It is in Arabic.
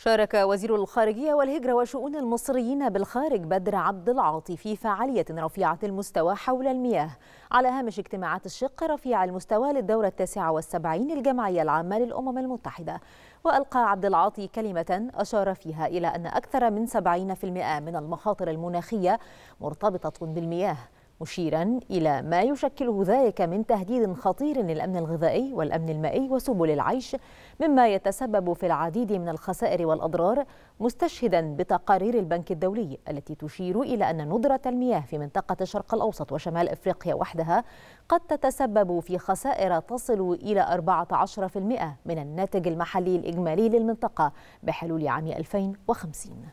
شارك وزير الخارجية والهجرة وشؤون المصريين بالخارج بدر عبد العاطي في فعالية رفيعة المستوى حول المياه على هامش اجتماعات الشق رفيع المستوى للدورة التاسعة والسبعين الجمعية العامة للأمم المتحدة وألقى عبد العاطي كلمة أشار فيها إلى أن أكثر من 70% من المخاطر المناخية مرتبطة بالمياه مشيرا إلى ما يشكله ذلك من تهديد خطير للأمن الغذائي والأمن المائي وسبل العيش مما يتسبب في العديد من الخسائر والأضرار مستشهدا بتقارير البنك الدولي التي تشير إلى أن ندرة المياه في منطقة الشرق الأوسط وشمال إفريقيا وحدها قد تتسبب في خسائر تصل إلى 14% من الناتج المحلي الإجمالي للمنطقة بحلول عام 2050